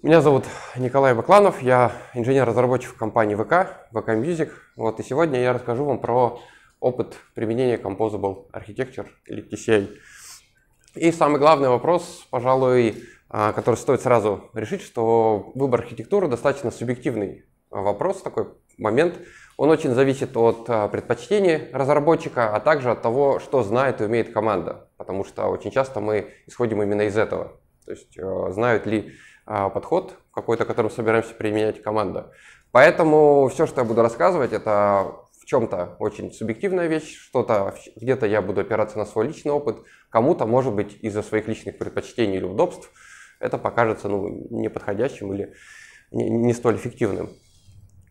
Меня зовут Николай Бакланов, я инженер-разработчик компании ВК, ВК Music. Вот, и сегодня я расскажу вам про опыт применения Composable Architecture или TCA. И самый главный вопрос, пожалуй, а, который стоит сразу решить, что выбор архитектуры достаточно субъективный вопрос, такой момент. Он очень зависит от а, предпочтений разработчика, а также от того, что знает и умеет команда, потому что очень часто мы исходим именно из этого. То есть а, знают ли а, подход какой-то, который собираемся применять команда. Поэтому все, что я буду рассказывать, это в чем-то очень субъективная вещь, что-то где-то я буду опираться на свой личный опыт, кому-то, может быть, из-за своих личных предпочтений или удобств это покажется ну, неподходящим или не, не столь эффективным.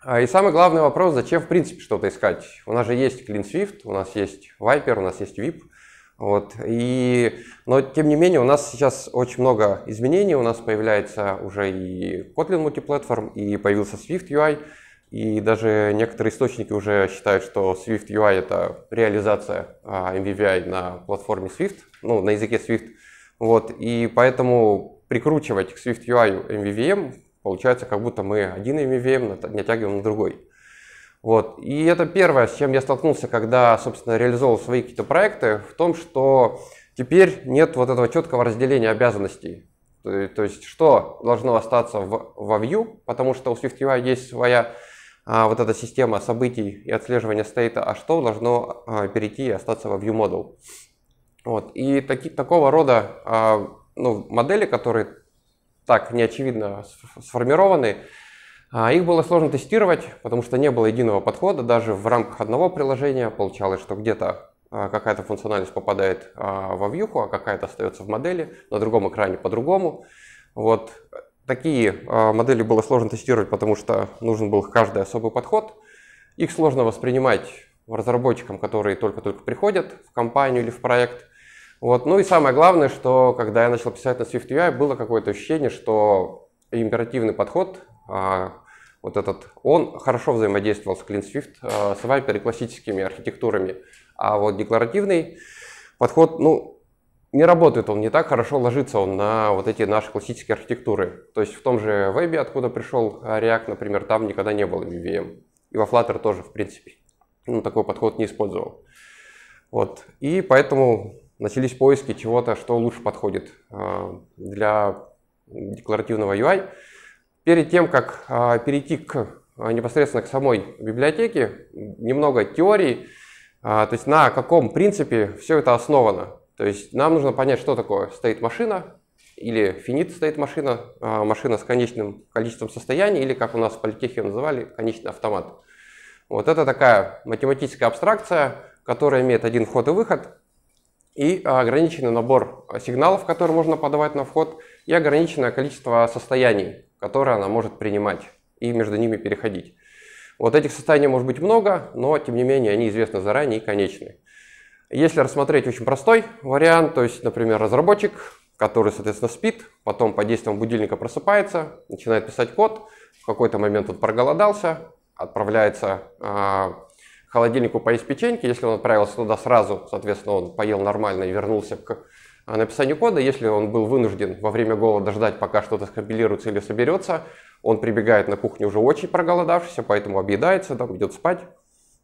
А, и самый главный вопрос, зачем в принципе что-то искать? У нас же есть CleanSwift, у нас есть Viper, у нас есть VIP – вот. И, но тем не менее у нас сейчас очень много изменений, у нас появляется уже и Kotlin мультиплатформ, и появился Swift UI, и даже некоторые источники уже считают, что Swift UI это реализация а, MVVI на платформе Swift, ну, на языке Swift. Вот. И поэтому прикручивать к Swift UI MVVM получается, как будто мы один MVVM натягиваем на другой. Вот. И это первое, с чем я столкнулся, когда, собственно, реализовал свои какие-то проекты, в том, что теперь нет вот этого четкого разделения обязанностей. То, то есть, что должно остаться в, во Vue, потому что у SwiftUI есть своя а, вот эта система событий и отслеживания стейта, а что должно а, перейти и остаться во Vue Model. Вот. И таки, такого рода а, ну, модели, которые так неочевидно сформированы, а, их было сложно тестировать, потому что не было единого подхода. Даже в рамках одного приложения получалось, что где-то а, какая-то функциональность попадает а, во вьюху, а какая-то остается в модели, на другом экране по-другому. Вот такие модели было сложно тестировать, потому что нужен был каждый особый подход. Их сложно воспринимать разработчикам, которые только-только приходят в компанию или в проект. Вот. Ну и самое главное, что когда я начал писать на SwiftUI, было какое-то ощущение, что императивный подход а, вот этот, он хорошо взаимодействовал с CleanSwift, э, а, с Viper и классическими архитектурами. А вот декларативный подход, ну, не работает он не так хорошо, ложится он на вот эти наши классические архитектуры. То есть в том же вебе, откуда пришел а, React, например, там никогда не было VVM. И во Flutter тоже, в принципе, ну, такой подход не использовал. Вот. И поэтому начались поиски чего-то, что лучше подходит для декларативного UI. Перед тем, как а, перейти к, а, непосредственно к самой библиотеке, немного теории, а, то есть на каком принципе все это основано. То есть нам нужно понять, что такое стоит машина или финит стоит машина, машина с конечным количеством состояний, или как у нас в политехе называли, конечный автомат. Вот это такая математическая абстракция, которая имеет один вход и выход, и ограниченный набор сигналов, которые можно подавать на вход, и ограниченное количество состояний, которые она может принимать и между ними переходить. Вот этих состояний может быть много, но тем не менее они известны заранее и конечны. Если рассмотреть очень простой вариант, то есть, например, разработчик, который, соответственно, спит, потом под действием будильника просыпается, начинает писать код, в какой-то момент он проголодался, отправляется э, к холодильнику поесть печеньки, если он отправился туда сразу, соответственно, он поел нормально и вернулся к а написанию кода, если он был вынужден во время голода ждать, пока что-то скомпилируется или соберется, он прибегает на кухню уже очень проголодавшийся, поэтому объедается, там идет спать,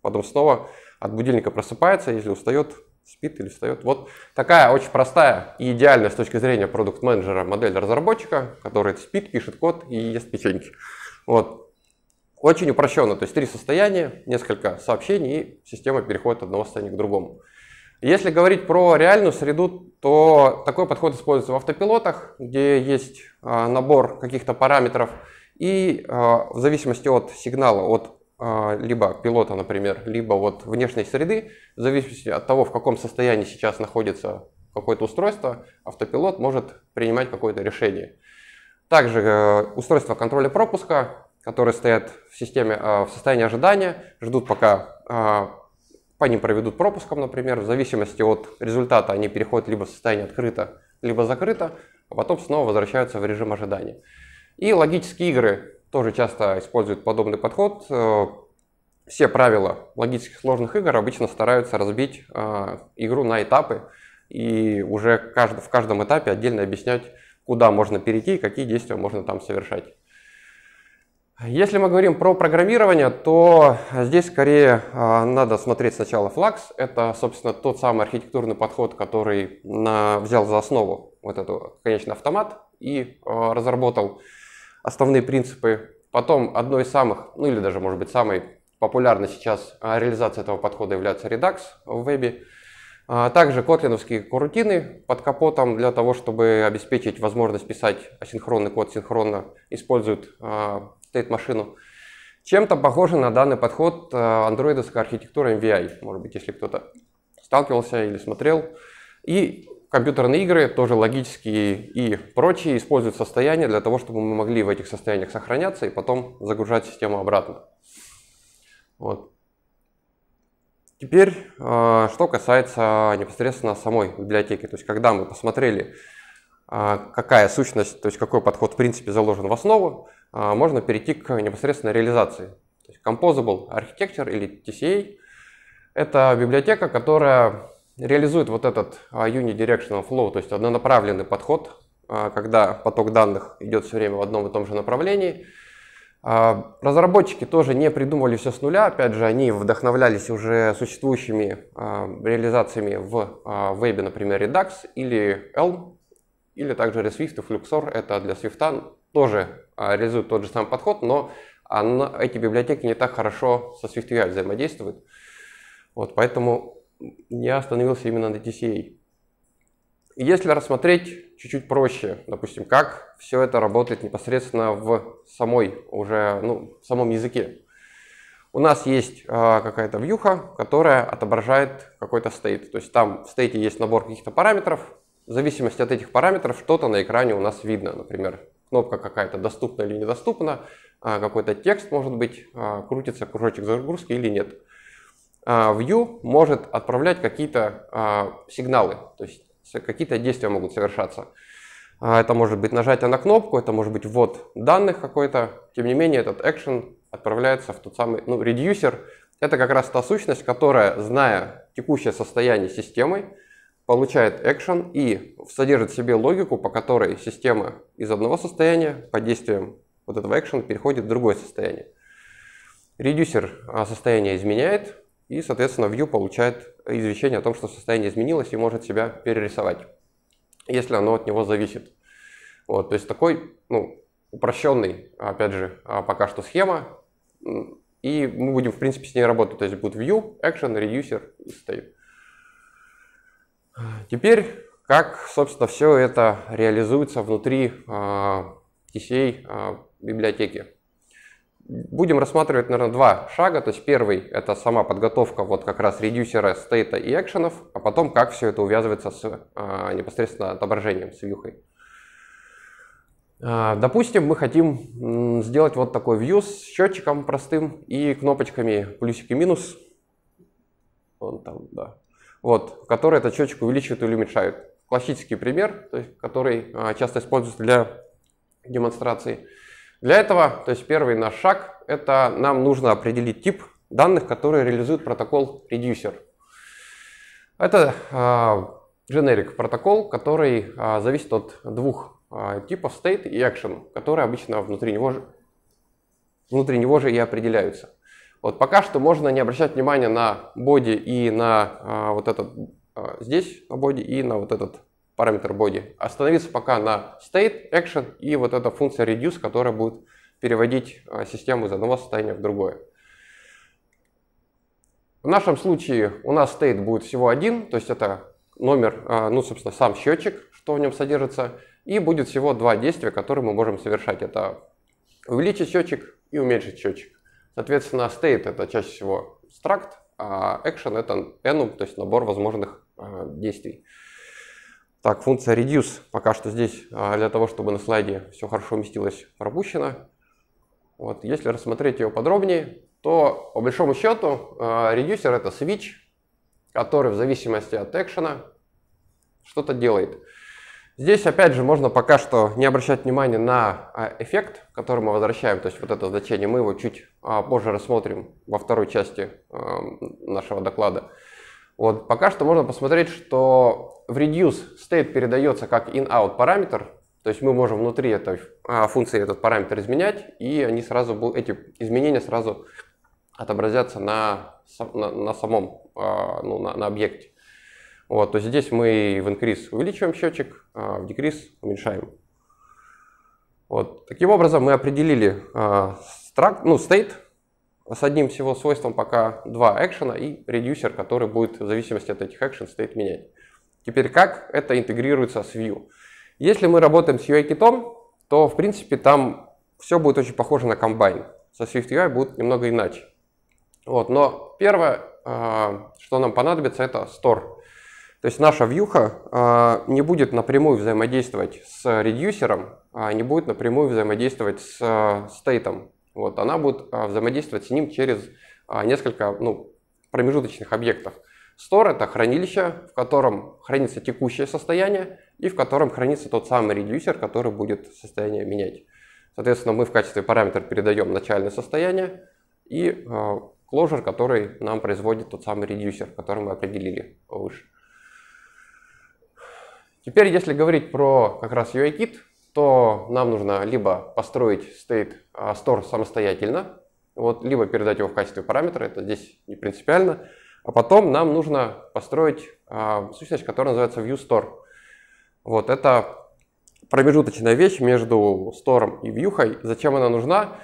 потом снова от будильника просыпается, если устает, спит или встает. Вот такая очень простая и идеальная с точки зрения продукт-менеджера модель разработчика, который спит, пишет код и ест печеньки. Вот. Очень упрощенно, то есть три состояния, несколько сообщений, и система переходит от одного состояния к другому. Если говорить про реальную среду, то такой подход используется в автопилотах, где есть а, набор каких-то параметров, и а, в зависимости от сигнала, от а, либо пилота, например, либо вот внешней среды, в зависимости от того, в каком состоянии сейчас находится какое-то устройство, автопилот может принимать какое-то решение. Также э, устройства контроля пропуска, которые стоят в системе в состоянии ожидания, ждут пока по ним проведут пропуском, например, в зависимости от результата они переходят либо в состояние открыто, либо закрыто, а потом снова возвращаются в режим ожидания. И логические игры тоже часто используют подобный подход. Э, все правила логических сложных игр обычно стараются разбить э, игру на этапы и уже в каждом этапе отдельно объяснять, куда можно перейти и какие действия можно там совершать. Если мы говорим про программирование, то э, здесь скорее э, надо смотреть сначала Flux. Это, собственно, тот самый архитектурный подход, который взял за основу вот этот конечный автомат и э, разработал основные принципы. Потом одной из самых, ну или даже, может быть, самой популярной сейчас реализации этого подхода является Redux в вебе. А также котлиновские корутины под капотом для того, чтобы обеспечить возможность писать асинхронный код синхронно, используют стоит машину. Чем-то похоже на данный подход э, андроидовской архитектуры MVI, может быть, если кто-то сталкивался или смотрел. И компьютерные игры, тоже логические и прочие, используют состояние для того, чтобы мы могли в этих состояниях сохраняться и потом загружать систему обратно. Вот. Теперь, э, что касается непосредственно самой библиотеки. То есть, когда мы посмотрели, э, какая сущность, то есть какой подход в принципе заложен в основу, а, можно перейти к непосредственно реализации. То есть Composable Architecture или TCA – это библиотека, которая реализует вот этот а, unidirectional flow, то есть однонаправленный подход, а, когда поток данных идет все время в одном и том же направлении. Разработчики тоже не придумывали все с нуля, опять же, они вдохновлялись уже существующими реализациями в вебе, например, Redux или Elm, или также RedSwift и Fluxor, это для Swift тоже а, реализует тот же самый подход, но она, эти библиотеки не так хорошо со SwiftUI взаимодействуют. Вот, поэтому я остановился именно на TCA. Если рассмотреть чуть-чуть проще, допустим, как все это работает непосредственно в самой уже, ну, в самом языке. У нас есть э, какая-то вьюха, которая отображает какой-то стейт. То есть там в стейте есть набор каких-то параметров. В зависимости от этих параметров что-то на экране у нас видно. Например, кнопка какая-то доступна или недоступна, а какой-то текст может быть, а, крутится кружочек загрузки или нет. А, View может отправлять какие-то сигналы, то есть какие-то действия могут совершаться. Это может быть нажатие на кнопку, это может быть ввод данных какой-то. Тем не менее, этот action отправляется в тот самый, ну, редюсер. Это как раз та сущность, которая, зная текущее состояние системы, получает экшен и содержит в себе логику, по которой система из одного состояния под действием вот этого экшена переходит в другое состояние. Редюсер а, состояние изменяет, и, соответственно, view получает извещение о том, что состояние изменилось и может себя перерисовать, если оно от него зависит. Вот, то есть такой ну, упрощенный, опять же, а, пока что схема, и мы будем, в принципе, с ней работать. То есть будет view, action, reducer и state. Теперь, как, собственно, все это реализуется внутри а, TCA а, библиотеки. Будем рассматривать, наверное, два шага. То есть первый – это сама подготовка вот как раз редюсера стейта и экшенов, а потом как все это увязывается с а, непосредственно отображением, с вьюхой. допустим, мы хотим сделать вот такой view с счетчиком простым и кнопочками плюсик и минус. Вон там, да вот, которые этот счетчик увеличивают или уменьшают. Классический пример, то есть, который а, часто используется для демонстрации. Для этого, то есть первый наш шаг, это нам нужно определить тип данных, которые реализует протокол Reducer. Это э, generic протокол, который э, зависит от двух э, типов state и action, которые обычно внутри него, же, внутри него же и определяются. Вот пока что можно не обращать внимания на боди и на а, вот этот а, здесь на боди и на вот этот параметр боди. Остановиться пока на state, action и вот эта функция reduce, которая будет переводить а, систему из одного состояния в другое. В нашем случае у нас state будет всего один, то есть это номер, а, ну собственно сам счетчик, что в нем содержится, и будет всего два действия, которые мы можем совершать. Это увеличить счетчик и уменьшить счетчик. Соответственно, state — это чаще всего стракт, а action — это enum, то есть набор возможных э, действий. Так, функция reduce пока что здесь э, для того, чтобы на слайде все хорошо уместилось, пропущена. Вот, если рассмотреть ее подробнее, то по большому счету э, редюсер — это switch, который в зависимости от экшена что-то делает. Здесь, опять же, можно пока что не обращать внимания на а, эффект, который мы возвращаем, то есть вот это значение, мы его чуть а, позже рассмотрим во второй части а, нашего доклада. Вот пока что можно посмотреть, что в reduce state передается как in-out параметр, то есть мы можем внутри этой функции этот параметр изменять, и они сразу эти изменения сразу отобразятся на, на, на самом, ну, на, на объекте. Вот, то есть здесь мы в increase увеличиваем счетчик, а в decrease уменьшаем. Вот, таким образом мы определили а, struct, ну, state с одним всего свойством пока два экшена и редюсер, который будет в зависимости от этих экшен state менять. Теперь как это интегрируется с view? Если мы работаем с UI-китом, то в принципе там все будет очень похоже на комбайн. Со SwiftUI будет немного иначе. Вот, но первое, а, что нам понадобится, это store. То есть наша вьюха а, не будет напрямую взаимодействовать с редюсером, а не будет напрямую взаимодействовать с а, стейтом. Вот, она будет взаимодействовать с ним через несколько ну, промежуточных объектов. Store это хранилище, в котором хранится текущее состояние и в котором хранится тот самый редюсер, который будет состояние менять. Соответственно, мы в качестве параметра передаем начальное состояние и closure, который нам производит тот самый редюсер, который мы определили выше. Теперь, если говорить про как раз UIKit, то нам нужно либо построить state store а, самостоятельно, вот, либо передать его в качестве параметра, это здесь не принципиально. А потом нам нужно построить а, сущность, которая называется ViewStore. Вот, это промежуточная вещь между store и view. Зачем она нужна?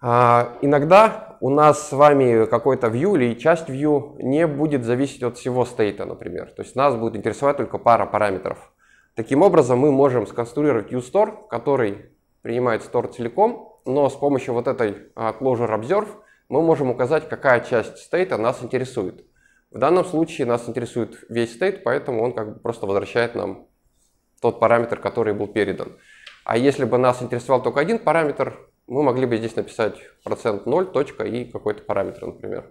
А, иногда у нас с вами какой-то view или часть view не будет зависеть от всего стейта, например. То есть нас будет интересовать только пара параметров. Таким образом, мы можем сконструировать uStore, который принимает store целиком, но с помощью вот этой а, closure observe мы можем указать, какая часть стейта нас интересует. В данном случае нас интересует весь стейт, поэтому он как бы просто возвращает нам тот параметр, который был передан. А если бы нас интересовал только один параметр, мы могли бы здесь написать процент 0, точка и какой-то параметр, например.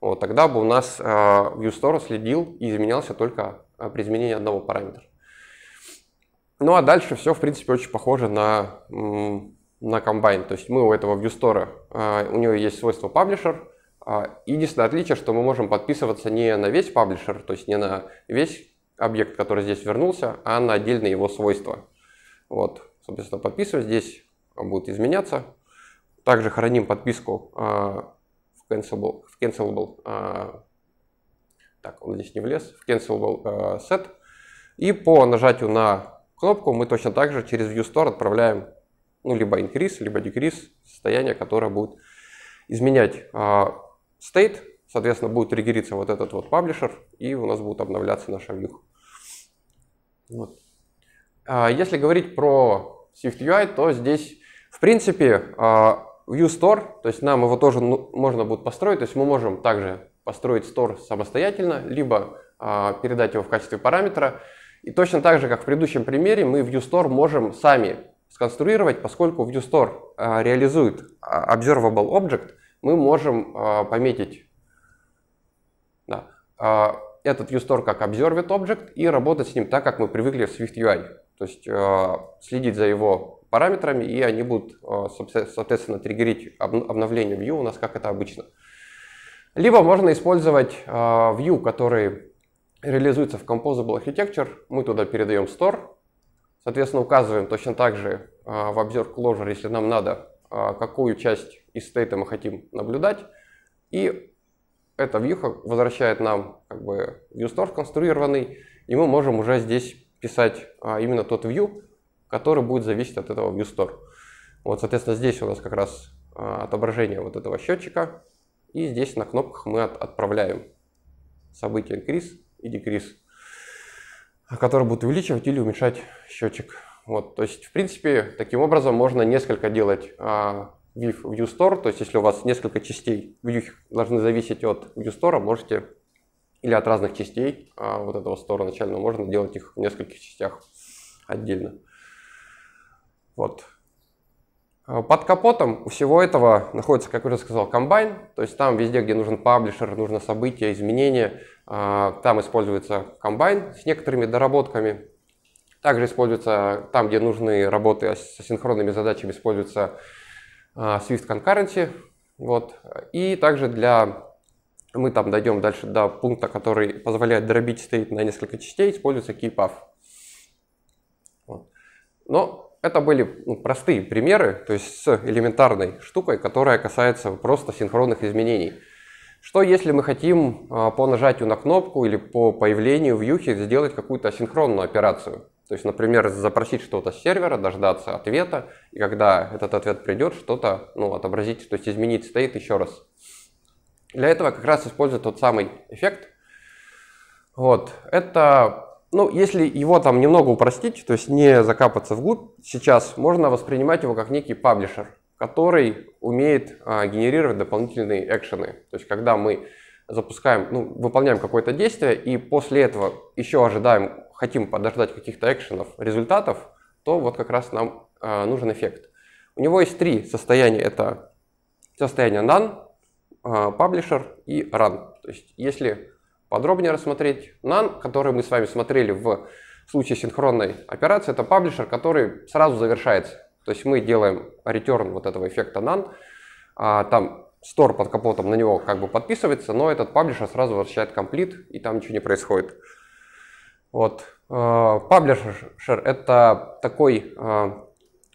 Вот, тогда бы у нас э, ViewStore следил и изменялся только э, при изменении одного параметра. Ну а дальше все, в принципе, очень похоже на, на Combine. То есть мы у этого ViewStore, э, у него есть свойство Publisher. Э, единственное отличие, что мы можем подписываться не на весь Publisher, то есть не на весь объект, который здесь вернулся, а на отдельные его свойства. Вот, собственно, подписываю здесь будет изменяться. Также храним подписку а, в cancelable, в cancelable а, так, он здесь не влез, в cancelable а, set. И по нажатию на кнопку мы точно так же через ViewStore отправляем ну, либо increase, либо decrease состояние, которое будет изменять state. Соответственно, будет триггериться вот этот вот паблишер, и у нас будет обновляться наша view. Вот. Если говорить про SwiftUI, то здесь в принципе, View а, Store, то есть нам его тоже ну, можно будет построить, то есть мы можем также построить store самостоятельно, либо а, передать его в качестве параметра. И точно так же, как в предыдущем примере, мы View Store можем сами сконструировать, поскольку View Store а, реализует Observable Object, мы можем пометить да, этот ViewStore как Observed Object и работать с ним так, как мы привыкли в SwiftUI. То есть следить за его параметрами, и они будут, э, соответственно, триггерить обновление view у нас, как это обычно. Либо можно использовать э, view, который реализуется в Composable Architecture. Мы туда передаем store, соответственно, указываем точно так же э, в Observe Closure, если нам надо, какую часть из стейта мы хотим наблюдать. И эта вьюха возвращает нам как бы ViewStore конструированный, и мы можем уже здесь писать именно тот view, который будет зависеть от этого ViewStore. Вот, соответственно, здесь у нас как раз а, отображение вот этого счетчика, и здесь на кнопках мы от, отправляем события increase и decrease, которые будут увеличивать или уменьшать счетчик. Вот, то есть, в принципе, таким образом можно несколько делать а, view, view store, то есть, если у вас несколько частей view должны зависеть от view store, можете или от разных частей а, вот этого store начального, можно делать их в нескольких частях отдельно. Вот. Э, под капотом у всего этого находится, как уже сказал, комбайн, то есть там везде, где нужен паблишер, нужно события, изменения, э, там используется комбайн с некоторыми доработками. Также используется там, где нужны работы с синхронными задачами, используется э, Swift Concurrency. Вот. И также для мы там дойдем дальше до пункта, который позволяет дробить стейт на несколько частей, используется KeePath. Вот. Но это были ну, простые примеры, то есть с элементарной штукой, которая касается просто синхронных изменений. Что если мы хотим а, по нажатию на кнопку или по появлению вьюхи сделать какую-то синхронную операцию? То есть, например, запросить что-то с сервера, дождаться ответа, и когда этот ответ придет, что-то ну, отобразить, то есть изменить стоит еще раз. Для этого как раз используют тот самый эффект. Вот. Это ну, если его там немного упростить, то есть не закапаться вглубь, сейчас можно воспринимать его как некий паблишер, который умеет а, генерировать дополнительные экшены. То есть когда мы запускаем, ну, выполняем какое-то действие и после этого еще ожидаем, хотим подождать каких-то экшенов, результатов, то вот как раз нам а, нужен эффект. У него есть три состояния. Это состояние none, publisher а, и run. То есть если подробнее рассмотреть. NaN, который мы с вами смотрели в случае синхронной операции, это паблишер, который сразу завершается. То есть мы делаем return вот этого эффекта NaN, а там store под капотом на него как бы подписывается, но этот паблишер сразу возвращает комплит и там ничего не происходит. Вот. Э, паблишер — это такой э,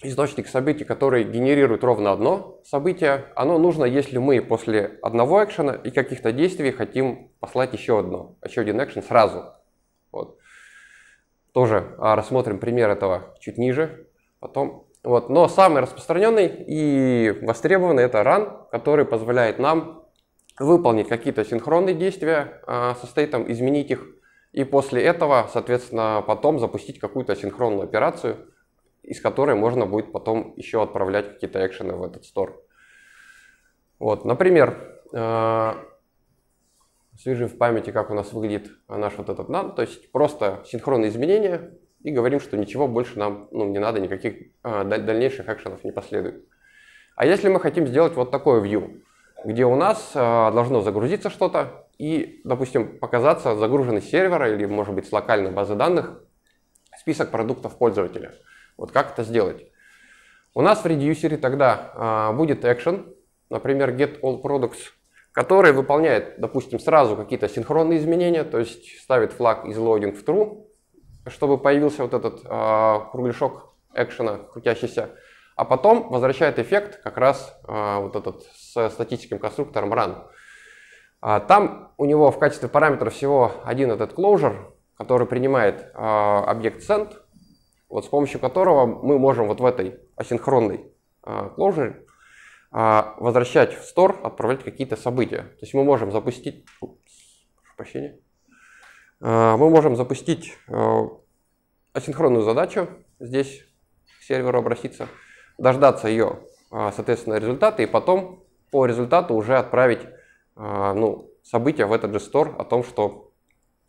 источник событий, который генерирует ровно одно событие, оно нужно, если мы после одного экшена и каких-то действий хотим послать еще одно, еще один экшен сразу. Вот. Тоже а, рассмотрим пример этого чуть ниже, потом. Вот. Но самый распространенный и востребованный это run, который позволяет нам выполнить какие-то синхронные действия а, со стейтом, изменить их, и после этого, соответственно, потом запустить какую-то синхронную операцию – из которой можно будет потом еще отправлять какие-то экшены в этот стор. Вот, например, э, свежим в памяти, как у нас выглядит наш вот этот NAND, ну, то есть просто синхронные изменения и говорим, что ничего больше нам ну, не надо, никаких э, дальнейших экшенов не последует. А если мы хотим сделать вот такое view, где у нас э, должно загрузиться что-то и, допустим, показаться загруженный с сервера или, может быть, с локальной базы данных список продуктов пользователя – вот как это сделать? У нас в редюсере тогда э, будет action, например, get all products, который выполняет, допустим, сразу какие-то синхронные изменения, то есть ставит флаг из loading в true, чтобы появился вот этот э, кругляшок экшена крутящийся, а потом возвращает эффект как раз э, вот этот с статическим конструктором run. А там у него в качестве параметра всего один этот closure, который принимает э, объект send, вот с помощью которого мы можем вот в этой асинхронной closure а, а, возвращать в стор отправлять какие-то события. То есть мы можем запустить... Упс, прошу прощения. А, мы можем запустить асинхронную задачу здесь к серверу обратиться, дождаться ее, соответственно, результата и потом по результату уже отправить ну, события в этот же стор о том, что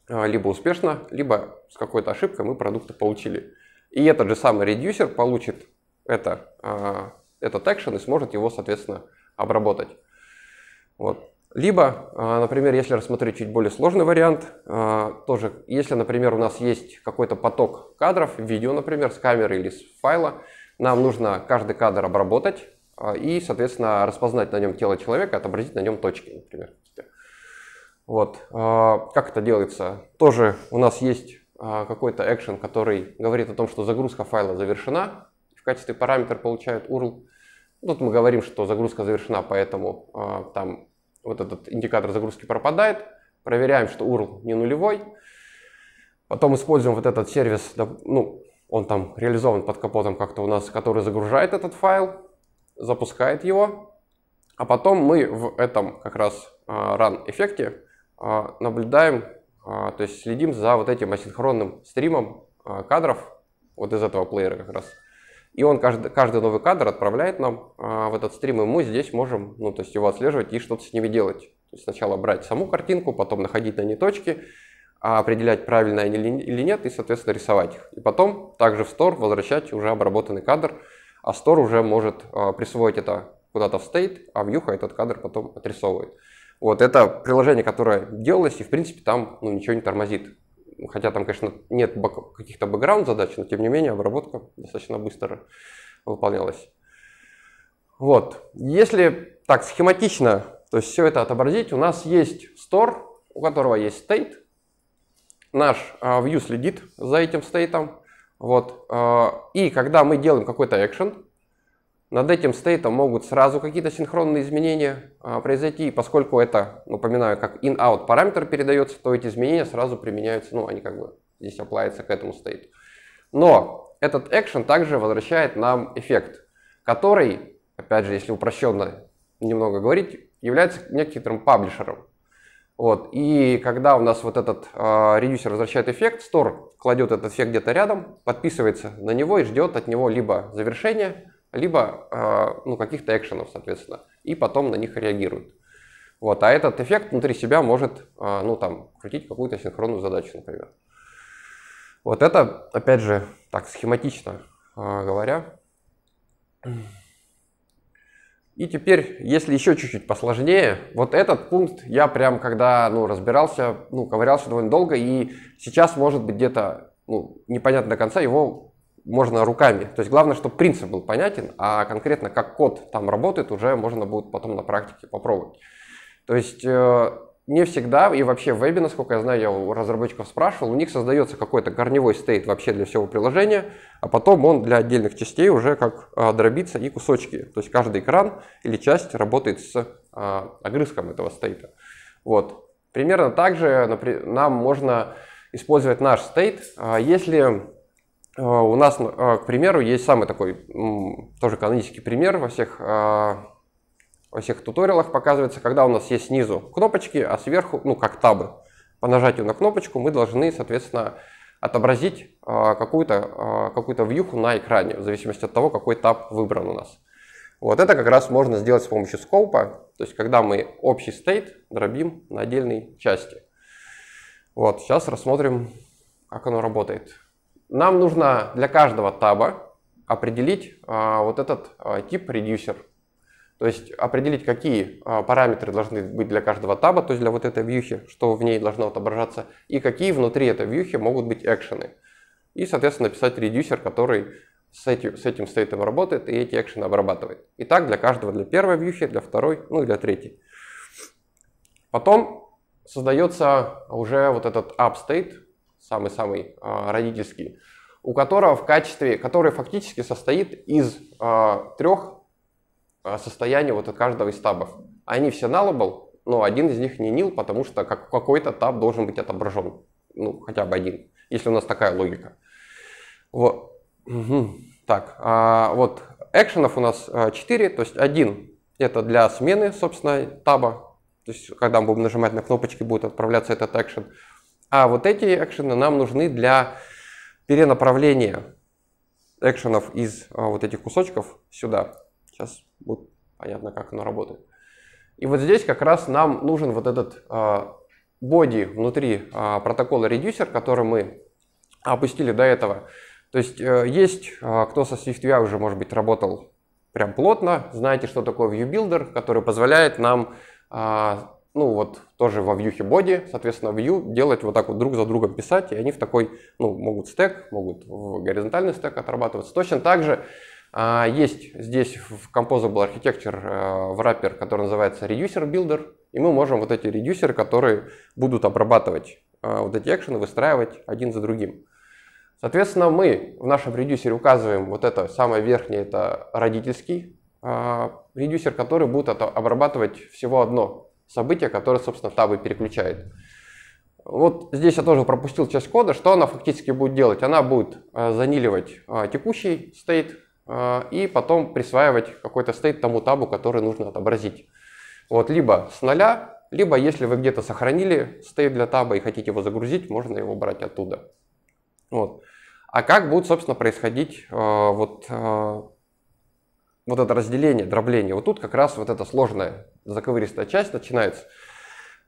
либо успешно, либо с какой-то ошибкой мы продукты получили. И этот же самый редюсер получит это, а, этот экшен и сможет его, соответственно, обработать. Вот. Либо, а, например, если рассмотреть чуть более сложный вариант, а, тоже, если, например, у нас есть какой-то поток кадров, видео, например, с камеры или с файла, нам нужно каждый кадр обработать и, соответственно, распознать на нем тело человека, отобразить на нем точки, например. Вот. Как это делается? Тоже у нас есть а, какой-то экшен, который говорит о том, что загрузка файла завершена, в качестве параметра получают URL. Тут мы говорим, что загрузка завершена, поэтому а, там вот этот индикатор загрузки пропадает. Проверяем, что URL не нулевой. Потом используем вот этот сервис, ну, он там реализован под капотом как-то у нас, который загружает этот файл, запускает его. А потом мы в этом как раз а, run эффекте наблюдаем а, то есть следим за вот этим асинхронным стримом а, кадров вот из этого плеера как раз. И он каждый, каждый новый кадр отправляет нам а, в этот стрим, и мы здесь можем ну, то есть его отслеживать и что-то с ними делать. То есть сначала брать саму картинку, потом находить на ней точки, определять, правильно они или нет, и, соответственно, рисовать их. И потом также в Store возвращать уже обработанный кадр, а Store уже может присвоить это куда-то в стейт, а вьюха этот кадр потом отрисовывает. Вот это приложение, которое делалось, и в принципе там ну, ничего не тормозит. Хотя там, конечно, нет каких-то бэкграунд задач, но тем не менее обработка достаточно быстро выполнялась. Вот. Если так схематично, то есть все это отобразить, у нас есть store, у которого есть state. Наш uh, view следит за этим стейтом. Вот. Uh, и когда мы делаем какой-то action, над этим стейтом могут сразу какие-то синхронные изменения а, произойти, и поскольку это, напоминаю, как in-out параметр передается, то эти изменения сразу применяются, ну, они как бы здесь оплавятся к этому стейту. Но этот action также возвращает нам эффект, который, опять же, если упрощенно немного говорить, является некоторым паблишером. Вот. И когда у нас вот этот э, а, редюсер возвращает эффект, store кладет этот эффект где-то рядом, подписывается на него и ждет от него либо завершения, либо а, ну, каких-то экшенов, соответственно, и потом на них реагирует. Вот, а этот эффект внутри себя может, а, ну, там, крутить какую-то синхронную задачу, например. Вот это, опять же, так схематично а, говоря. И теперь, если еще чуть-чуть посложнее, вот этот пункт я прям когда ну, разбирался, ну, ковырялся довольно долго, и сейчас, может быть, где-то ну, непонятно до конца, его можно руками. То есть главное, чтобы принцип был понятен, а конкретно как код там работает, уже можно будет потом на практике попробовать. То есть э, не всегда, и вообще в вебе, насколько я знаю, я у разработчиков спрашивал, у них создается какой-то корневой стейт вообще для всего приложения, а потом он для отдельных частей уже как а, дробится и кусочки. То есть каждый экран или часть работает с а, огрызком этого стейта. Вот. Примерно так же нам можно использовать наш стейт. А если Э, у нас, э, к примеру, есть самый такой тоже канонический пример во всех, э, во всех туториалах показывается, когда у нас есть снизу кнопочки, а сверху, ну как табы, по нажатию на кнопочку мы должны, соответственно, отобразить какую-то какую вьюху на экране, в зависимости от того, какой таб выбран у нас. Вот это как раз можно сделать с помощью скопа, то есть когда мы общий стейт дробим на отдельные части. Вот, сейчас рассмотрим, как оно работает. Нам нужно для каждого таба определить а, вот этот а, тип редюсер. То есть определить, какие а, параметры должны быть для каждого таба, то есть для вот этой вьюхи, что в ней должно отображаться, и какие внутри этой вьюхи могут быть экшены. И, соответственно, написать редюсер, который с, эти, с этим стейтом работает и эти экшены обрабатывает. И так для каждого, для первой вьюхи, для второй, ну и для третьей. Потом создается уже вот этот app самый-самый а, родительский, у которого в качестве, который фактически состоит из а, трех а, состояний вот от каждого из табов. Они все nullable, но один из них не nil, потому что как, какой-то таб должен быть отображен. Ну, хотя бы один, если у нас такая логика. Вот. Угу. Так, а, вот экшенов у нас 4, то есть один это для смены, собственно, таба, то есть когда мы будем нажимать на кнопочки, будет отправляться этот экшен. А вот эти экшены нам нужны для перенаправления экшенов из а, вот этих кусочков сюда. Сейчас будет понятно, как оно работает. И вот здесь как раз нам нужен вот этот а, внутри а, протокола редюсер, который мы опустили до этого. То есть а, есть, а, кто со SwiftUI уже, может быть, работал прям плотно, знаете, что такое ViewBuilder, который позволяет нам а, ну вот тоже во вьюхе боди, соответственно, вью делать вот так вот друг за другом писать, и они в такой, ну, могут стек, могут в горизонтальный стек отрабатываться. Точно так же а, есть здесь в Composable Architecture а, в раппер, который называется Reducer Builder, и мы можем вот эти редюсеры, которые будут обрабатывать а, вот эти экшены, выстраивать один за другим. Соответственно, мы в нашем редюсере указываем вот это самое верхнее, это родительский а, редюсер, который будет это обрабатывать всего одно событие, которое, собственно, табы переключает. Вот здесь я тоже пропустил часть кода. Что она фактически будет делать? Она будет э, заниливать э, текущий стейт э, и потом присваивать какой-то стейт тому табу, который нужно отобразить. Вот либо с нуля, либо если вы где-то сохранили стейт для таба и хотите его загрузить, можно его брать оттуда. Вот. А как будет, собственно, происходить вот вот это разделение, дробление, вот тут как раз вот эта сложная заковыристая часть начинается.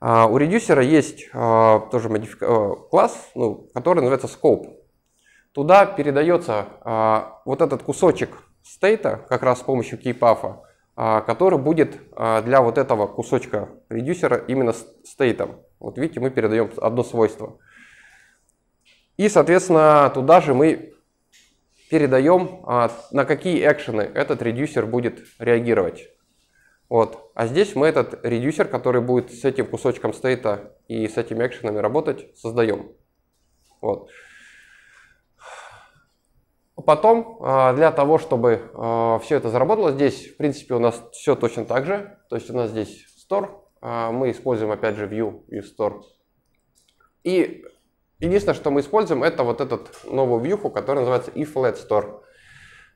А у редюсера есть а, тоже модифика- а, класс, ну, который называется scope. Туда передается а, вот этот кусочек стейта, как раз с помощью кейпафа, а, который будет а, для вот этого кусочка редюсера именно стейтом. Вот видите, мы передаем одно свойство. И, соответственно, туда же мы передаем, а, на какие экшены этот редюсер будет реагировать. Вот. А здесь мы этот редюсер, который будет с этим кусочком стейта и с этими экшенами работать, создаем. Вот. Потом, а, для того, чтобы а, все это заработало, здесь, в принципе, у нас все точно так же. То есть у нас здесь store, мы используем, опять же, view и store. И Единственное, что мы используем, это вот этот новую вьюху, которая называется eFlat Store.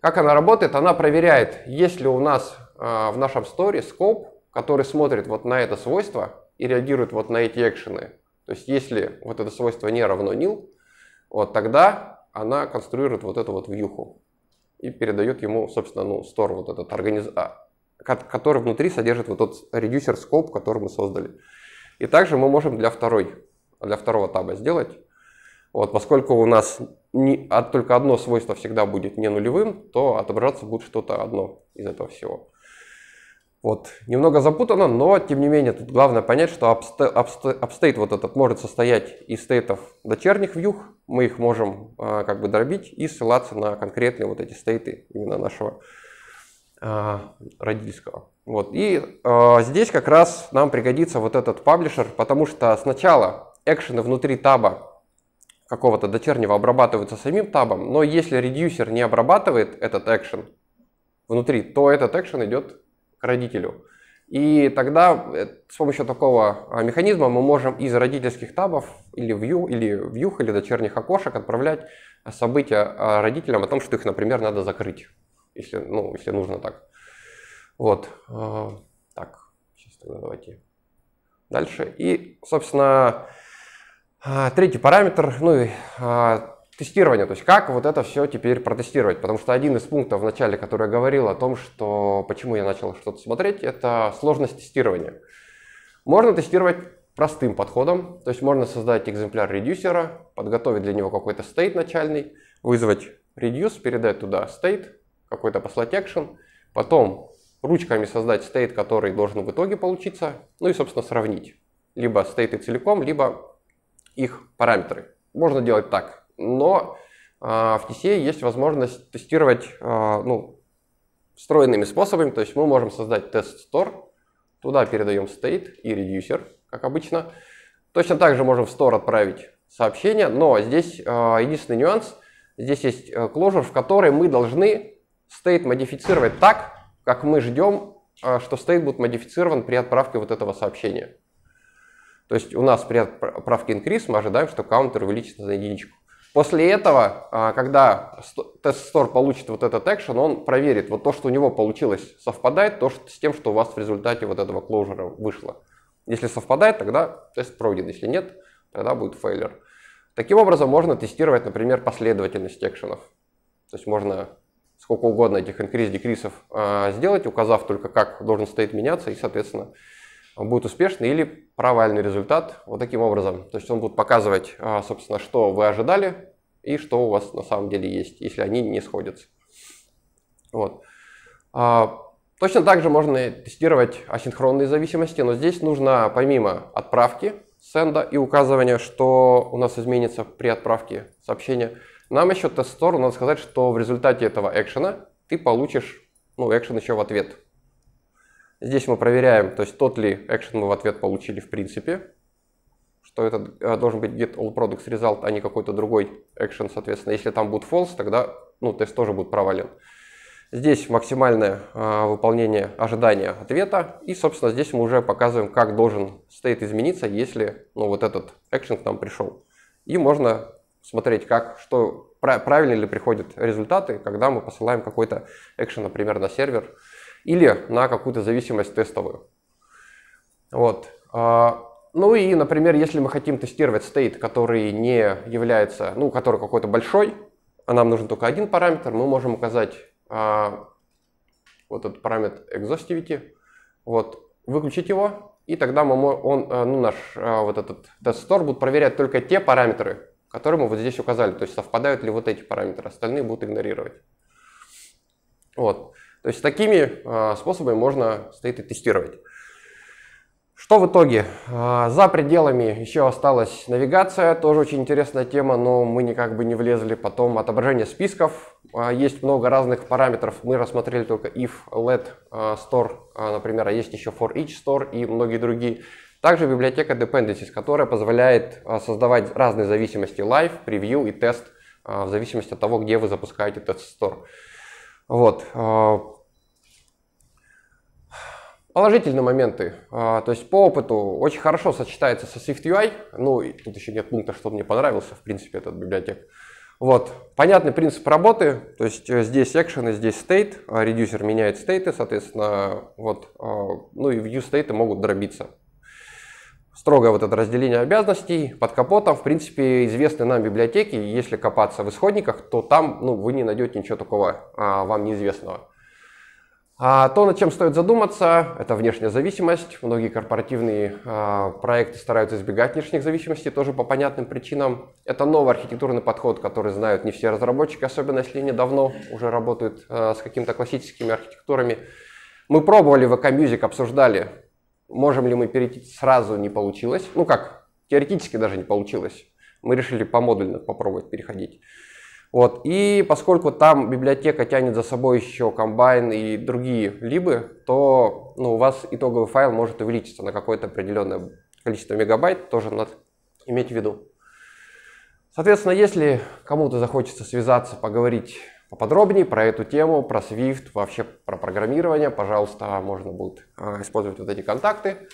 Как она работает? Она проверяет, есть ли у нас э, в нашем сторе скоп, который смотрит вот на это свойство и реагирует вот на эти экшены. То есть если вот это свойство не равно nil, вот тогда она конструирует вот эту вот вьюху и передает ему, собственно, ну, store вот этот организ... А, который внутри содержит вот тот редюсер скоп, который мы создали. И также мы можем для второй, для второго таба сделать вот, поскольку у нас не, а только одно свойство всегда будет не нулевым, то отображаться будет что-то одно из этого всего. Вот. Немного запутано, но тем не менее тут главное понять, что апстейт вот этот может состоять из стейтов дочерних вьюх. Мы их можем э, как бы дробить и ссылаться на конкретные вот эти стейты именно нашего э, родительского. Вот. И э, здесь как раз нам пригодится вот этот паблишер, потому что сначала экшены внутри таба какого-то дочернего обрабатываются самим табом, но если редюсер не обрабатывает этот экшен внутри, то этот экшен идет к родителю. И тогда э, с помощью такого а, механизма мы можем из родительских табов или view, или вьюх или дочерних окошек отправлять события а, родителям о том, что их, например, надо закрыть, если, ну, если нужно так. Вот. А, так, сейчас тогда давайте дальше. И, собственно, а, третий параметр, ну, а, тестирование, то есть как вот это все теперь протестировать, потому что один из пунктов в начале, который я говорил о том, что почему я начал что-то смотреть, это сложность тестирования. Можно тестировать простым подходом, то есть можно создать экземпляр редюсера, подготовить для него какой-то стейт начальный, вызвать reduce, передать туда стейт, какой-то послать action, потом ручками создать стейт, который должен в итоге получиться, ну и, собственно, сравнить. Либо стейты целиком, либо их параметры. Можно делать так, но а, в TCA есть возможность тестировать а, ну, встроенными способами, то есть мы можем создать тест-стор, туда передаем state и reducer как обычно. Точно так же можем в store отправить сообщение, но здесь а, единственный нюанс, здесь есть э, closure, в которой мы должны state модифицировать так, как мы ждем, что state будет модифицирован при отправке вот этого сообщения. То есть у нас при отправке increase мы ожидаем, что каунтер увеличится на единичку. После этого, а, когда тест стор получит вот этот экшен, он проверит, вот то, что у него получилось, совпадает то, что, с тем, что у вас в результате вот этого клоужера вышло. Если совпадает, тогда тест пройден, если нет, тогда будет фейлер. Таким образом можно тестировать, например, последовательность экшенов. То есть можно сколько угодно этих инкриз-декрисов э, сделать, указав только, как должен стоит меняться, и, соответственно, будет успешный или провальный результат вот таким образом. То есть он будет показывать, а, собственно, что вы ожидали и что у вас на самом деле есть, если они не сходятся. Вот. А, точно так же можно тестировать асинхронные зависимости, но здесь нужно помимо отправки сенда и указывания, что у нас изменится при отправке сообщения, нам еще тест-стору надо сказать, что в результате этого экшена ты получишь ну, экшен еще в ответ. Здесь мы проверяем, то есть тот ли action мы в ответ получили в принципе, что это э, должен быть get all products result, а не какой-то другой action, соответственно. Если там будет false, тогда ну, тест тоже будет провален. Здесь максимальное э, выполнение ожидания ответа. И, собственно, здесь мы уже показываем, как должен стейт измениться, если ну, вот этот action к нам пришел. И можно смотреть, как, что, правильно ли приходят результаты, когда мы посылаем какой-то action, например, на сервер, или на какую-то зависимость тестовую. Вот. А, ну и, например, если мы хотим тестировать стейт, который не является, ну, который какой-то большой, а нам нужен только один параметр, мы можем указать а, вот этот параметр exhaustivity, вот, выключить его, и тогда мы, он, э, ну, наш э, вот этот тест store будет проверять только те параметры, которые мы вот здесь указали, то есть совпадают ли вот эти параметры, остальные будут игнорировать. Вот. То есть такими а, способами можно стейты тестировать. Что в итоге? А, за пределами еще осталась навигация, тоже очень интересная тема, но мы никак бы не влезли. Потом отображение списков, а, есть много разных параметров. Мы рассмотрели только if, let, store, например, а есть еще for each store и многие другие. Также библиотека dependencies, которая позволяет создавать разные зависимости live, preview и тест в зависимости от того, где вы запускаете тест store. Вот. Положительные моменты. А, то есть по опыту очень хорошо сочетается со SwiftUI. Ну, и тут еще нет пункта, что мне понравился, в принципе, этот библиотек. Вот. Понятный принцип работы. То есть э, здесь экшены, здесь стейт. Редюсер а, меняет стейты, соответственно, вот. А, ну и view стейты могут дробиться. Строгое вот это разделение обязанностей под капотом, в принципе, известны нам библиотеки. Если копаться в исходниках, то там ну, вы не найдете ничего такого а, вам неизвестного. А то, над чем стоит задуматься, это внешняя зависимость. Многие корпоративные а, проекты стараются избегать внешних зависимостей, тоже по понятным причинам. Это новый архитектурный подход, который знают не все разработчики, особенно если они давно уже работают а, с какими-то классическими архитектурами. Мы пробовали в Music, обсуждали, можем ли мы перейти сразу, не получилось. Ну как, теоретически даже не получилось. Мы решили по помодульно попробовать переходить. Вот. И поскольку там библиотека тянет за собой еще комбайн и другие либы, то ну, у вас итоговый файл может увеличиться на какое-то определенное количество мегабайт, тоже надо иметь в виду. Соответственно, если кому-то захочется связаться, поговорить поподробнее про эту тему, про Swift, вообще про программирование, пожалуйста, можно будет а, использовать вот эти контакты.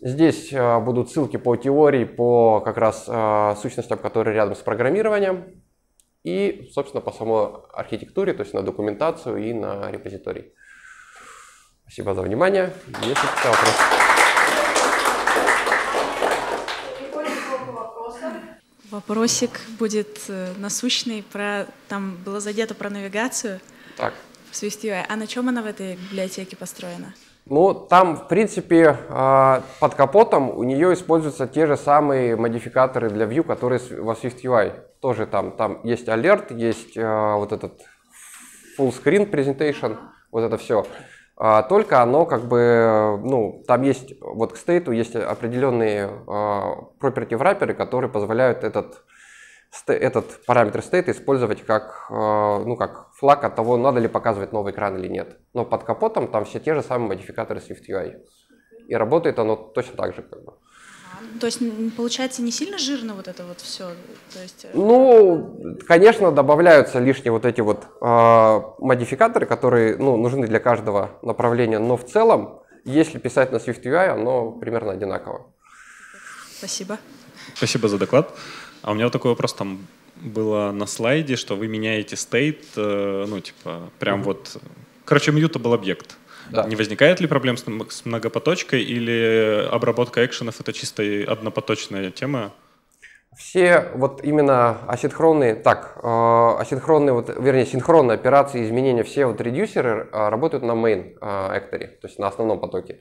Здесь а, будут ссылки по теории, по как раз а, сущностям, которые рядом с программированием и, собственно, по самой архитектуре, то есть на документацию и на репозиторий. Спасибо за внимание. Есть какие-то вопросы? Вопросик будет э, насущный про там было задето про навигацию. Так. В связи с а. а на чем она в этой библиотеке построена? Ну, там, в принципе, а, под капотом у нее используются те же самые модификаторы для Vue, которые во SwiftUI. Тоже там, там есть alert, есть а, вот этот full screen presentation, вот это все. А, только оно как бы, ну, там есть, вот к стейту есть определенные property враперы, которые позволяют этот этот параметр state использовать как, э, ну, как флаг от того, надо ли показывать новый экран или нет. Но под капотом там все те же самые модификаторы SwiftUI. И работает оно точно так же. Как бы. А, то есть получается не сильно жирно вот это вот все? То есть... Э, ну, конечно, добавляются лишние вот эти вот э, модификаторы, которые ну, нужны для каждого направления, но в целом, если писать на SwiftUI, оно примерно одинаково. Спасибо. Спасибо за доклад. А у меня вот такой вопрос там было на слайде, что вы меняете стейт, э, ну, типа, прям mm вот... Короче, мьюта был объект. Да. Не возникает ли проблем с многопоточкой или обработка экшенов — это чисто однопоточная тема? Все вот именно асинхронные, так, э, асинхронные, вот, вернее, синхронные операции, изменения, все вот редюсеры э, работают на main э, экторе, то есть на основном потоке. Э,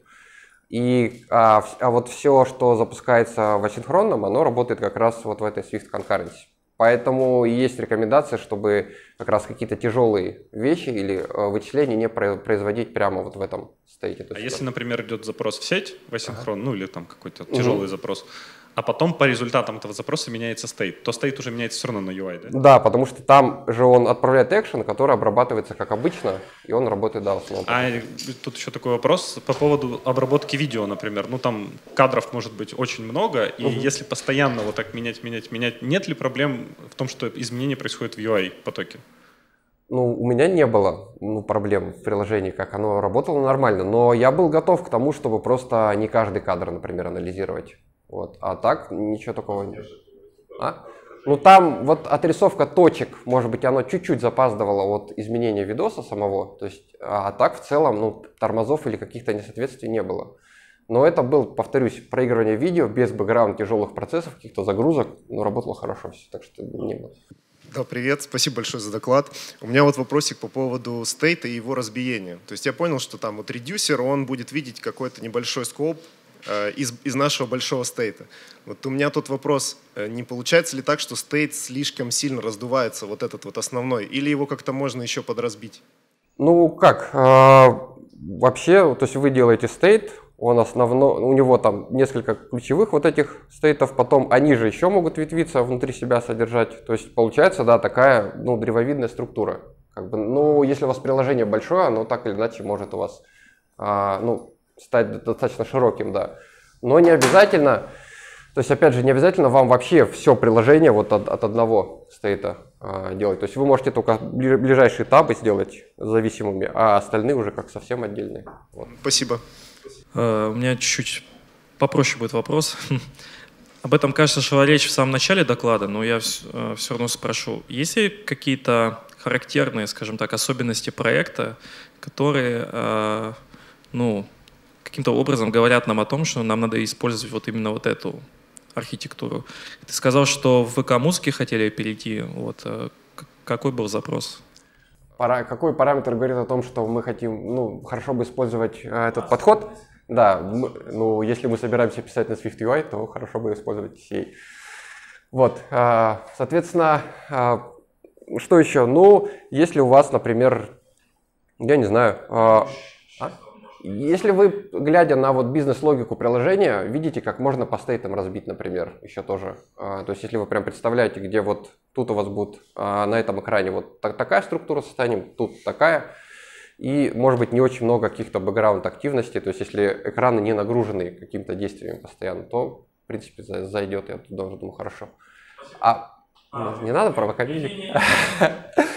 и а, а вот все, что запускается в асинхронном, оно работает как раз вот в этой Swift Concurrency. Поэтому есть рекомендация, чтобы как раз какие-то тяжелые вещи или э, вычисления не производить прямо вот в этом стейке. А если, например, идет запрос в сеть в асинхрон, ага. ну или там какой-то тяжелый угу. запрос, а потом по результатам этого запроса меняется стейт, то стейт уже меняется все равно на UI, да? Да, потому что там же он отправляет экшен, который обрабатывается как обычно, и он работает, да, в основном. А тут еще такой вопрос по поводу обработки видео, например. Ну, там кадров может быть очень много, и угу. если постоянно вот так менять, менять, менять, нет ли проблем в том, что изменения происходят в UI-потоке? Ну, у меня не было ну, проблем в приложении, как оно работало нормально, но я был готов к тому, чтобы просто не каждый кадр, например, анализировать. Вот. А так ничего такого нет. А? Ну там вот отрисовка точек, может быть, оно чуть-чуть запаздывало от изменения видоса самого, то есть, а, а так в целом, ну, тормозов или каких-то несоответствий не было. Но это был, повторюсь, проигрывание видео без бэкграунда тяжелых процессов, каких-то загрузок, но работало хорошо все, так что не было. Да, привет, спасибо большое за доклад. У меня вот вопросик по поводу стейта и его разбиения. То есть я понял, что там вот редюсер, он будет видеть какой-то небольшой скоп Э, из, из нашего большого стейта. Вот у меня тут вопрос, э, не получается ли так, что стейт слишком сильно раздувается, вот этот вот основной, или его как-то можно еще подразбить? Ну как, а, вообще, то есть вы делаете стейт, он основно, у него там несколько ключевых вот этих стейтов, потом они же еще могут ветвиться, внутри себя содержать. То есть получается, да, такая, ну, древовидная структура. Как бы, ну, если у вас приложение большое, оно так или иначе может у вас, а, ну, стать достаточно широким, да. Но не обязательно, то есть, опять же, не обязательно вам вообще все приложение вот от, от одного стейта э, делать. То есть вы можете только ближайшие этапы сделать зависимыми, а остальные уже как совсем отдельные. Вот. Спасибо. Э, у меня чуть-чуть попроще будет вопрос. Об этом, кажется, шла речь в самом начале доклада, но я все э, равно спрошу. Есть ли какие-то характерные, скажем так, особенности проекта, которые, э, ну, каким-то образом говорят нам о том, что нам надо использовать вот именно вот эту архитектуру. Ты сказал, что в ВК Музыки хотели перейти. Вот. Э, какой был запрос? Пара, какой параметр говорит о том, что мы хотим, ну, хорошо бы использовать э, этот а, подход? Да, мы, ну, если мы собираемся писать на Swift UI, то хорошо бы использовать CA. Вот, э, соответственно, э, что еще? Ну, если у вас, например, я не знаю, э, если вы, глядя на вот бизнес-логику приложения, видите, как можно по стейтам разбить, например, еще тоже. А, то есть, если вы прям представляете, где вот тут у вас будет а, на этом экране вот такая структура состояния, тут такая, и, может быть, не очень много каких-то бэкграунд активностей. То есть, если экраны не нагружены каким-то действием постоянно, то, в принципе, зайдет, я тут думаю, хорошо. А, а не надо провокатить?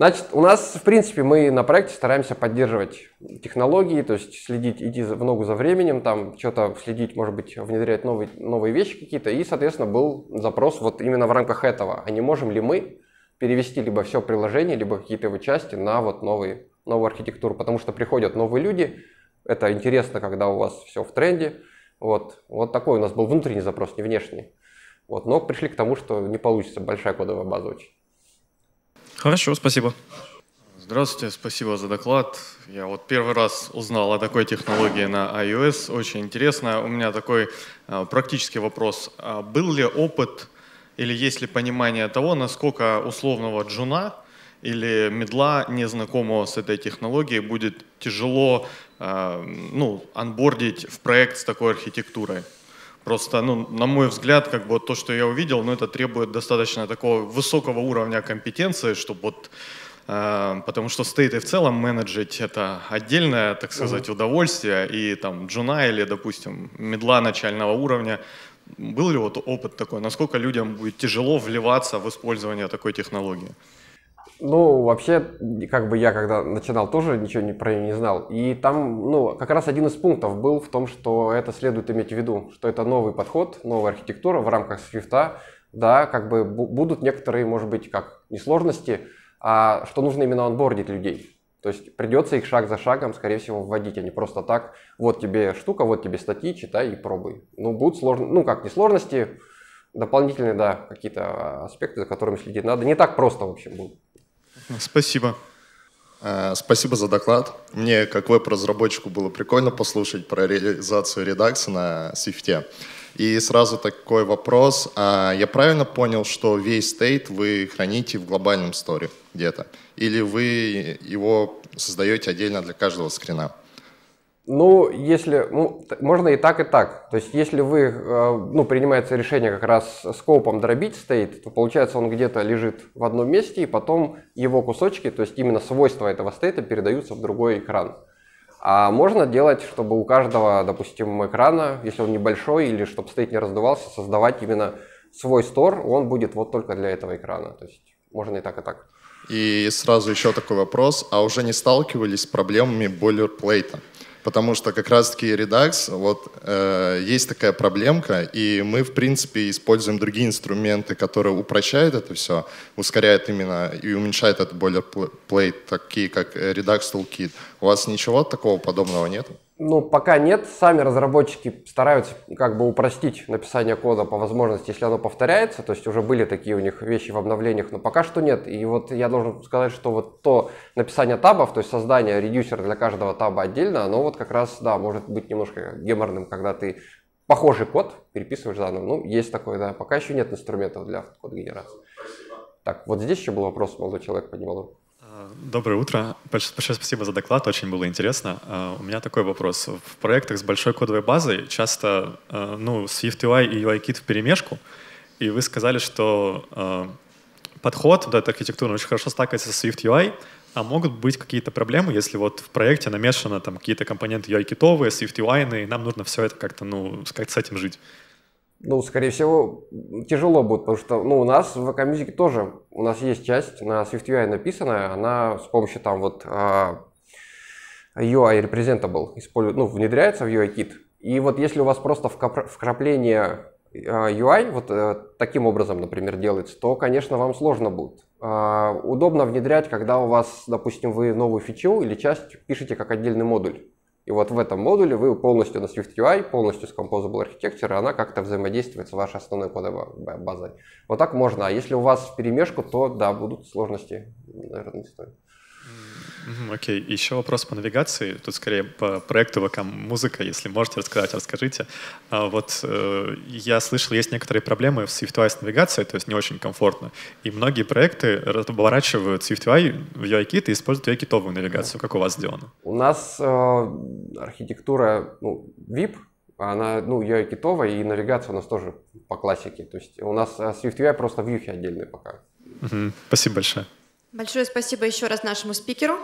Значит, у нас, в принципе, мы на проекте стараемся поддерживать технологии, то есть следить, идти в ногу за временем, там что-то следить, может быть, внедрять новые, новые вещи какие-то. И, соответственно, был запрос вот именно в рамках этого. А не можем ли мы перевести либо все приложение, либо какие-то его части на вот новые, новую архитектуру? Потому что приходят новые люди, это интересно, когда у вас все в тренде. Вот, вот такой у нас был внутренний запрос, не внешний. Вот, но пришли к тому, что не получится большая кодовая база очень. Хорошо, спасибо. Здравствуйте, спасибо за доклад. Я вот первый раз узнал о такой технологии на iOS, очень интересно. У меня такой а, практический вопрос. А был ли опыт или есть ли понимание того, насколько условного джуна или медла, незнакомого с этой технологией, будет тяжело а, ну, анбордить в проект с такой архитектурой? Просто, ну, на мой взгляд, как бы то, что я увидел, ну, это требует достаточно такого высокого уровня компетенции, чтобы вот э, потому что стейты в целом менеджить это отдельное, так сказать, uh удовольствие, и там джуна или, допустим, медла начального уровня, был ли вот опыт такой, насколько людям будет тяжело вливаться в использование такой технологии? Ну, вообще, как бы я когда начинал, тоже ничего не, про нее не знал. И там, ну, как раз один из пунктов был в том, что это следует иметь в виду, что это новый подход, новая архитектура в рамках Swift, да, как бы будут некоторые, может быть, как несложности, а что нужно именно онбордить людей. То есть придется их шаг за шагом, скорее всего, вводить, а не просто так, вот тебе штука, вот тебе статьи, читай и пробуй. Ну, будут сложности, ну, как несложности, дополнительные, да, какие-то а, аспекты, за которыми следить надо. Не так просто, в общем, будет. Спасибо. Э, спасибо за доклад. Мне, как веб-разработчику, было прикольно послушать про реализацию редакса на Swift. И сразу такой вопрос. А, я правильно понял, что весь стейт вы храните в глобальном сторе где-то? Или вы его создаете отдельно для каждого скрина? Ну, если ну, можно и так, и так. То есть, если вы, э, ну, принимается решение как раз скопом дробить стейт, то получается он где-то лежит в одном месте, и потом его кусочки, то есть именно свойства этого стейта передаются в другой экран. А можно делать, чтобы у каждого, допустим, экрана, если он небольшой или чтобы стейт не раздувался, создавать именно свой стор, он будет вот только для этого экрана. То есть можно и так, и так. И сразу еще такой вопрос. А уже не сталкивались с проблемами бойлерплейта? потому что как раз-таки Redux, вот э, есть такая проблемка, и мы, в принципе, используем другие инструменты, которые упрощают это все, ускоряют именно и уменьшают этот boilerplate, такие как э, Redux Toolkit. У вас ничего такого подобного нет? Ну, пока нет. Сами разработчики стараются как бы упростить написание кода по возможности, если оно повторяется. То есть уже были такие у них вещи в обновлениях, но пока что нет. И вот я должен сказать, что вот то написание табов, то есть создание редюсера для каждого таба отдельно, оно вот как раз, да, может быть немножко геморным, когда ты похожий код переписываешь заново. Ну, есть такое, да. Пока еще нет инструментов для код-генерации. Так, вот здесь еще был вопрос, молодой человек поднимал руку. Доброе утро. Большое спасибо за доклад, очень было интересно. А, у меня такой вопрос. В проектах с большой кодовой базой часто а, ну, SwiftUI и UIKit в перемешку, и вы сказали, что а, подход, вот эта архитектура очень хорошо стакается со SwiftUI, а могут быть какие-то проблемы, если вот в проекте намешано там какие-то компоненты UI-китовые, SwiftUI, и нам нужно все это как-то, ну, как с этим жить? ну, скорее всего, тяжело будет, потому что, ну, у нас в VK тоже, у нас есть часть на SwiftUI написанная, она с помощью там вот UI а, Representable использует, ну, внедряется в UI-кит. И вот если у вас просто вкрапление UI а, вот э, таким образом, например, делается, то, конечно, вам сложно будет. А, удобно внедрять, когда у вас, допустим, вы новую фичу или часть пишете как отдельный модуль. И вот в этом модуле вы полностью на Swift UI, полностью с Composable Architecture, она как-то взаимодействует с вашей основной кодовой базой. Вот так можно. А если у вас в перемешку, то да, будут сложности, наверное, не стоит. Окей, okay. еще вопрос по навигации, тут скорее по проекту ВК «Музыка», если можете рассказать, расскажите. А вот э, я слышал, есть некоторые проблемы в SwiftUI с навигацией, то есть не очень комфортно, и многие проекты разворачивают SwiftUI в UIKit и используют UI-китовую навигацию. Как у вас сделано? У нас э, архитектура ну, VIP, она, ну, UI китовая, и навигация у нас тоже по классике. То есть у нас э, SwiftUI просто в вьюхе отдельный пока. Uh -huh. Спасибо большое. Большое спасибо еще раз нашему спикеру.